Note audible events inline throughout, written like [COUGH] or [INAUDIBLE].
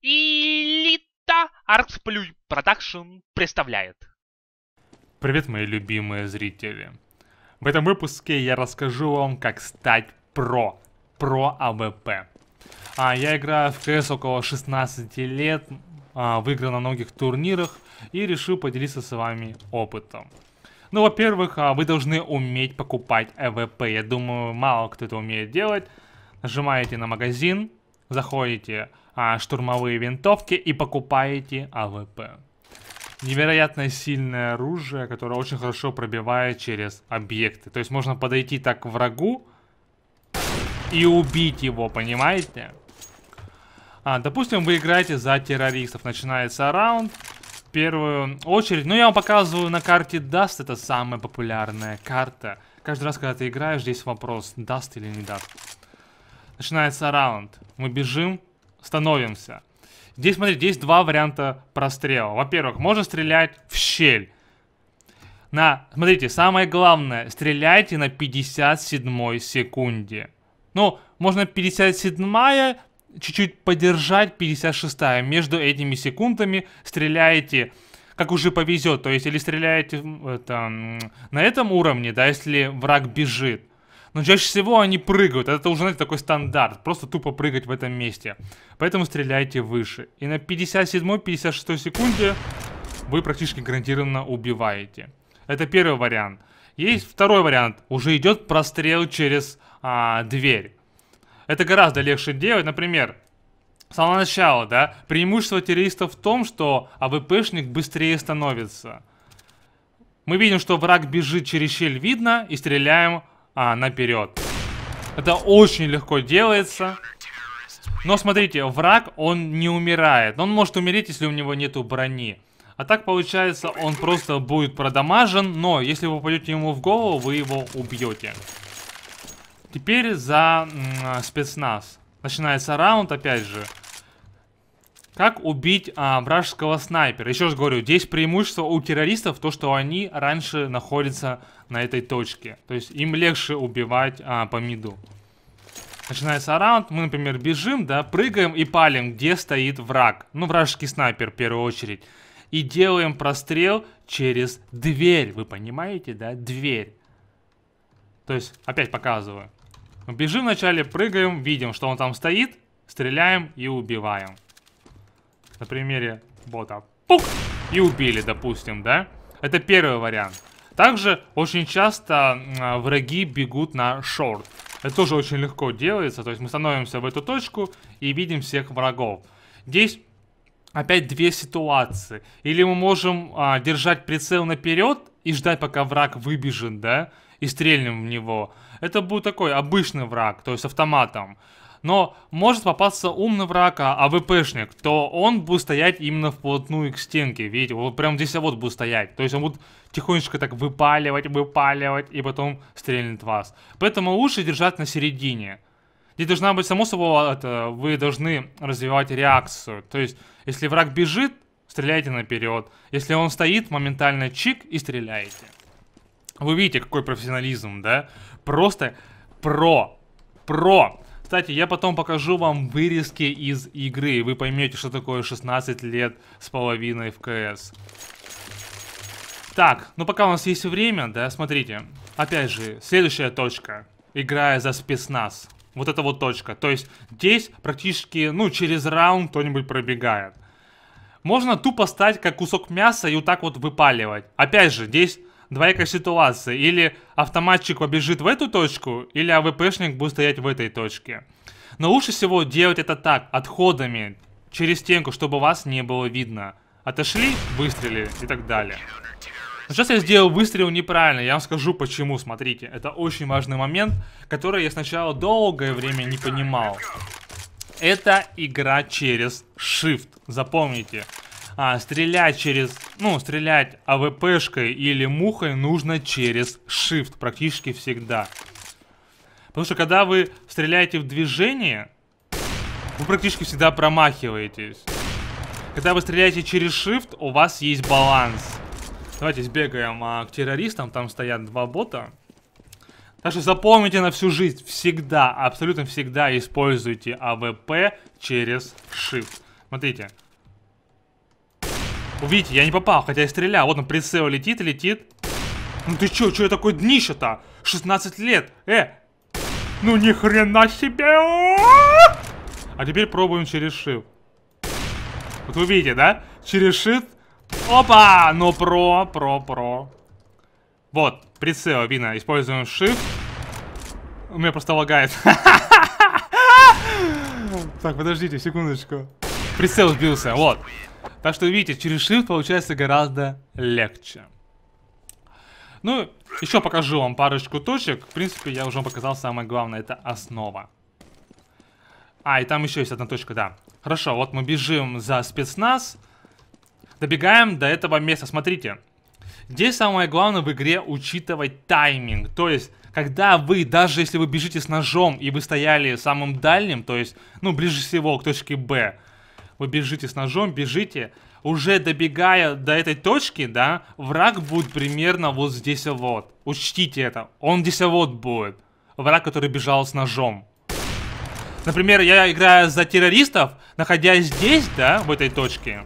Элита Артсплюй Продакшн представляет. Привет, мои любимые зрители. В этом выпуске я расскажу вам, как стать про. Про АВП. А, я играю в КС около 16 лет, а, выиграл на многих турнирах и решил поделиться с вами опытом. Ну, во-первых, а, вы должны уметь покупать АВП. Я думаю, мало кто это умеет делать. Нажимаете на магазин, заходите а, штурмовые винтовки и покупаете АВП. Невероятно сильное оружие, которое очень хорошо пробивает через объекты. То есть можно подойти так к врагу и убить его, понимаете? А, допустим, вы играете за террористов. Начинается раунд. первую очередь, ну я вам показываю на карте Dust, это самая популярная карта. Каждый раз, когда ты играешь, здесь вопрос, Dust или не Dust. Начинается раунд. Мы бежим, становимся. Здесь, смотрите, здесь два варианта прострела. Во-первых, можно стрелять в щель. На, смотрите, самое главное, стреляйте на 57 секунде. Ну, можно 57 чуть-чуть подержать, 56 -я. Между этими секундами стреляете, как уже повезет. То есть, или стреляете это, на этом уровне, да, если враг бежит. Но чаще всего они прыгают. Это уже, знаете, такой стандарт. Просто тупо прыгать в этом месте. Поэтому стреляйте выше. И на 57-56 секунде вы практически гарантированно убиваете. Это первый вариант. Есть второй вариант. Уже идет прострел через а, дверь. Это гораздо легче делать. Например, с самого начала, да, преимущество террористов в том, что АВПшник быстрее становится. Мы видим, что враг бежит через щель, видно, и стреляем а, наперед. Это очень легко делается. Но смотрите, враг, он не умирает. Он может умереть, если у него нету брони. А так получается, он просто будет продамажен, но если вы попадете ему в голову, вы его убьете. Теперь за спецназ. Начинается раунд, опять же. Как убить а, вражеского снайпера? Еще раз говорю, здесь преимущество у террористов то, что они раньше находятся на этой точке. То есть им легче убивать а, по миду. Начинается раунд, мы, например, бежим, да, прыгаем и палим, где стоит враг. Ну, вражеский снайпер в первую очередь. И делаем прострел через дверь, вы понимаете, да, дверь. То есть, опять показываю. Бежим вначале, прыгаем, видим, что он там стоит, стреляем и убиваем на примере бота. Пук! И убили, допустим, да? Это первый вариант. Также очень часто а, враги бегут на шорт. Это тоже очень легко делается. То есть мы становимся в эту точку и видим всех врагов. Здесь опять две ситуации. Или мы можем а, держать прицел наперед и ждать, пока враг выбежит, да, и стрельнем в него. Это будет такой обычный враг, то есть автоматом но может попасться умный враг, а, а ВПшник, то он будет стоять именно вплотную к стенке, видите, вот прям здесь вот будет стоять, то есть он будет тихонечко так выпаливать, выпаливать, и потом стрельнет вас. Поэтому лучше держать на середине. Здесь должна быть, само собой, это, вы должны развивать реакцию, то есть, если враг бежит, стреляйте наперед, если он стоит, моментально чик и стреляете. Вы видите, какой профессионализм, да? Просто про, про кстати, я потом покажу вам вырезки из игры, и вы поймете, что такое 16 лет с половиной в КС. Так, ну пока у нас есть время, да, смотрите. Опять же, следующая точка. Играя за спецназ. Вот это вот точка. То есть здесь практически, ну, через раунд кто-нибудь пробегает. Можно тупо стать как кусок мяса и вот так вот выпаливать. Опять же, здесь двойка ситуация, Или автоматчик побежит в эту точку, или АВПшник будет стоять в этой точке. Но лучше всего делать это так, отходами, через стенку, чтобы вас не было видно. Отошли, выстрелили и так далее. сейчас я сделал выстрел неправильно, я вам скажу почему, смотрите. Это очень важный момент, который я сначала долгое время не понимал. Это игра через Shift, запомните а, стрелять через, ну, стрелять АВПшкой или мухой нужно через Shift практически всегда. Потому что когда вы стреляете в движении, вы практически всегда промахиваетесь. Когда вы стреляете через Shift, у вас есть баланс. Давайте сбегаем а, к террористам, там стоят два бота. Так что запомните на всю жизнь, всегда, абсолютно всегда используйте АВП через Shift. Смотрите, Увидите, я не попал, хотя и стрелял. Вот он прицел летит летит. Ну ты чё, чё я такой днище-то? 16 лет, э! Ну ни хрена себе! А теперь пробуем через шив. Вот вы видите, да? Через шив. Опа! Ну про, про, про. Вот, прицел, видно. Используем шив. У меня просто лагает. [LAUGHS] Так, подождите, секундочку. Прицел сбился, вот. Так что, видите, через Shift получается гораздо легче. Ну, еще покажу вам парочку точек. В принципе, я уже показал самое главное, это основа. А, и там еще есть одна точка, да. Хорошо, вот мы бежим за спецназ. Добегаем до этого места. Смотрите, здесь самое главное в игре учитывать тайминг. То есть, когда вы, даже если вы бежите с ножом и вы стояли самым дальним, то есть, ну, ближе всего к точке Б, вы бежите с ножом, бежите, уже добегая до этой точки, да, враг будет примерно вот здесь вот. Учтите это, он здесь вот будет. Враг, который бежал с ножом. Например, я играю за террористов, находясь здесь, да, в этой точке,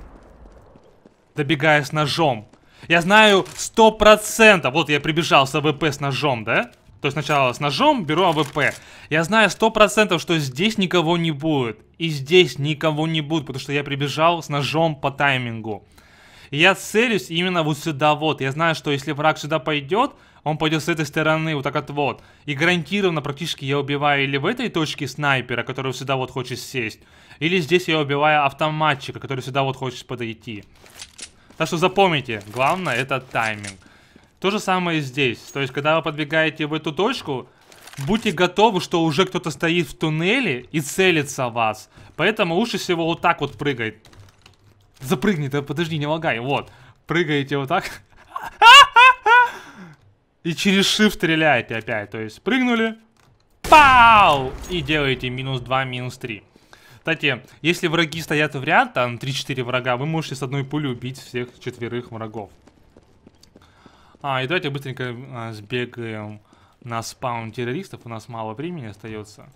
добегая с ножом. Я знаю 100%, вот я прибежал с АВП с ножом, да? То есть сначала с ножом беру АВП. Я знаю сто процентов, что здесь никого не будет. И здесь никого не будет, потому что я прибежал с ножом по таймингу. И я целюсь именно вот сюда вот. Я знаю, что если враг сюда пойдет, он пойдет с этой стороны, вот так вот вот. И гарантированно практически я убиваю или в этой точке снайпера, который сюда вот хочет сесть, или здесь я убиваю автоматчика, который сюда вот хочет подойти. Так что запомните, главное это тайминг. То же самое и здесь. То есть, когда вы подбегаете в эту точку, будьте готовы, что уже кто-то стоит в туннеле и целится в вас. Поэтому лучше всего вот так вот прыгать. Запрыгни, да подожди, не лагай. Вот. Прыгаете вот так. [LAUGHS] И через shift стреляете опять. То есть прыгнули. Пау! И делаете минус 2, минус 3. Кстати, если враги стоят в ряд, там 3-4 врага, вы можете с одной пулей убить всех четверых врагов. А, и давайте быстренько а, сбегаем на спаун террористов. У нас мало времени остается.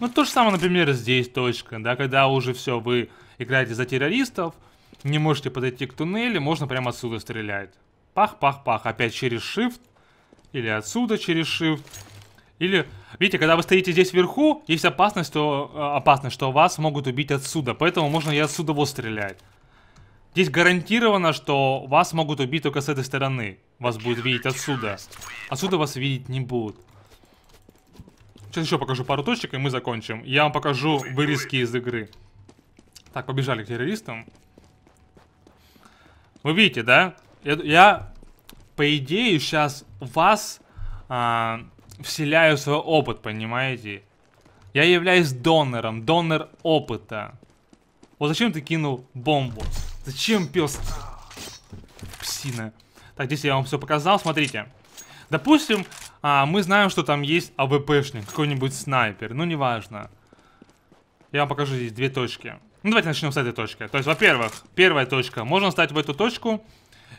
Ну, то же самое, например, здесь точка, да, когда уже все, вы играете за террористов, не можете подойти к туннелю, можно прямо отсюда стрелять. Пах-пах-пах, опять через shift, или отсюда через shift, или... Видите, когда вы стоите здесь вверху, есть опасность, что, э, опасность, что вас могут убить отсюда, поэтому можно и отсюда вот стрелять. Здесь гарантировано, что вас могут убить только с этой стороны. Вас будет видеть отсюда. Отсюда вас видеть не будут. Сейчас еще покажу пару точек, и мы закончим. Я вам покажу вырезки из игры. Так, побежали к террористам. Вы видите, да? Я, я по идее, сейчас вас а, вселяю в свой опыт, понимаете? Я являюсь донором, донор опыта. Вот зачем ты кинул бомбу? Зачем пес? Псина. Так, здесь я вам все показал, смотрите. Допустим, а, мы знаем, что там есть АВПшник, какой-нибудь снайпер, ну неважно. Я вам покажу здесь две точки. Ну давайте начнем с этой точки. То есть, во-первых, первая точка. Можно встать в эту точку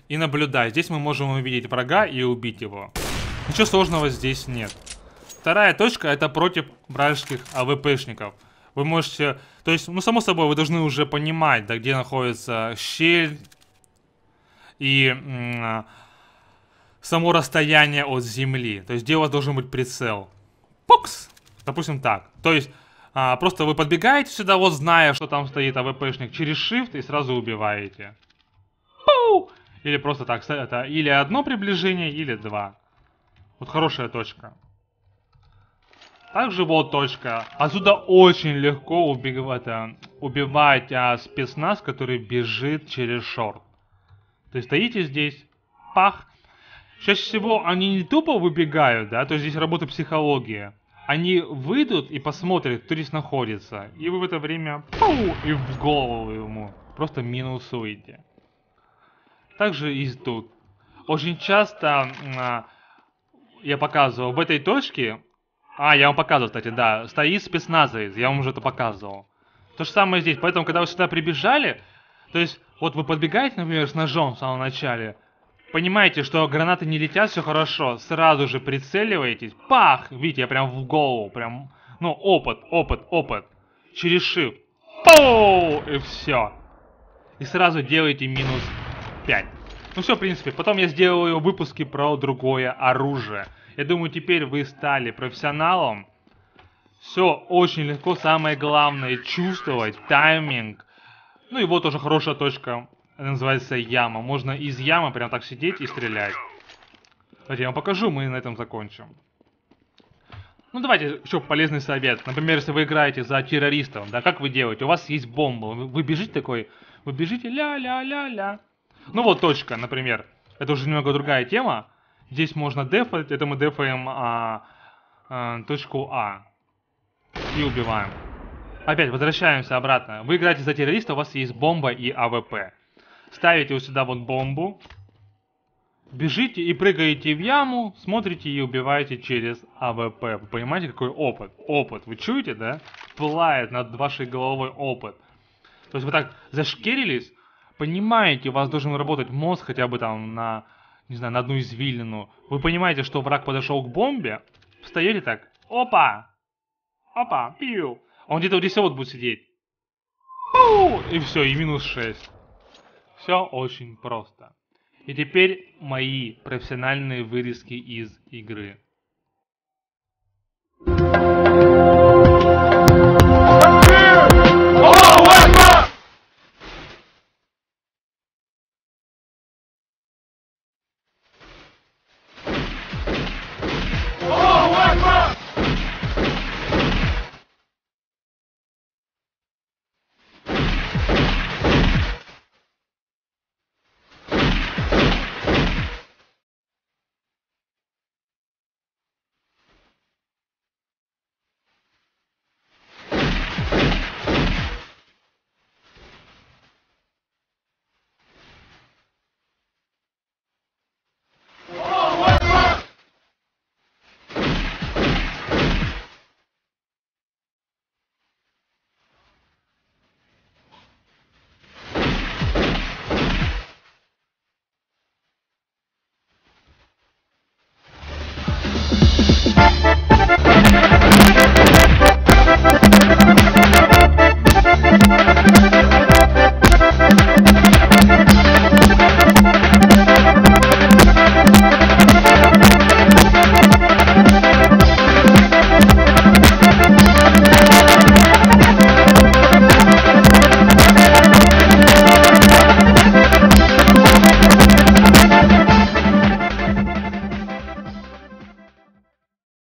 и наблюдать. Здесь мы можем увидеть врага и убить его. Ничего сложного здесь нет. Вторая точка это против вражеских АВПшников. Вы можете... То есть, ну, само собой, вы должны уже понимать, да, где находится щель и само расстояние от земли. То есть, где у вас должен быть прицел. Покс! Допустим, так. То есть, а, просто вы подбегаете сюда, вот зная, что там стоит АВПшник, через Shift и сразу убиваете. Пау! Или просто так, это или одно приближение, или два. Вот хорошая точка. Также вот точка. Отсюда очень легко убегать, э, убивать а, спецназ, который бежит через шорт. То есть стоите здесь, пах. Чаще всего они не тупо выбегают, да, то есть здесь работа психологии. Они выйдут и посмотрят, кто здесь находится. И вы в это время пау, и в голову ему просто минусуете. Также и тут. Очень часто э, я показывал, в этой точке а, я вам показывал, кстати, да. Стоит спецназовец, я вам уже это показывал. То же самое здесь. Поэтому, когда вы сюда прибежали, то есть, вот вы подбегаете, например, с ножом в самом начале, понимаете, что гранаты не летят, все хорошо, сразу же прицеливаетесь, пах, видите, я прям в голову, прям, ну, опыт, опыт, опыт, через shift, пау, и все. И сразу делаете минус 5. Ну все, в принципе, потом я сделаю выпуски про другое оружие. Я думаю, теперь вы стали профессионалом. Все очень легко. Самое главное чувствовать тайминг. Ну и вот уже хорошая точка. Она называется яма. Можно из ямы прям так сидеть и стрелять. я вам покажу, мы на этом закончим. Ну давайте еще полезный совет. Например, если вы играете за террористов, да, как вы делаете? У вас есть бомба, вы бежите такой, вы бежите ля-ля-ля-ля. Ну вот точка, например. Это уже немного другая тема. Здесь можно дефать, это мы дефаем а, а, точку А. И убиваем. Опять возвращаемся обратно. Вы играете за террориста, у вас есть бомба и АВП. Ставите вот сюда вот бомбу. Бежите и прыгаете в яму, смотрите и убиваете через АВП. Вы понимаете, какой опыт? Опыт, вы чуете, да? Плает над вашей головой опыт. То есть вы так зашкерились, понимаете, у вас должен работать мозг хотя бы там на не знаю, на одну извилину, вы понимаете, что враг подошел к бомбе, встаете так, опа, опа, пиу, он где-то вот здесь вот будет сидеть. И все, и минус 6. Все очень просто. И теперь мои профессиональные вырезки из игры.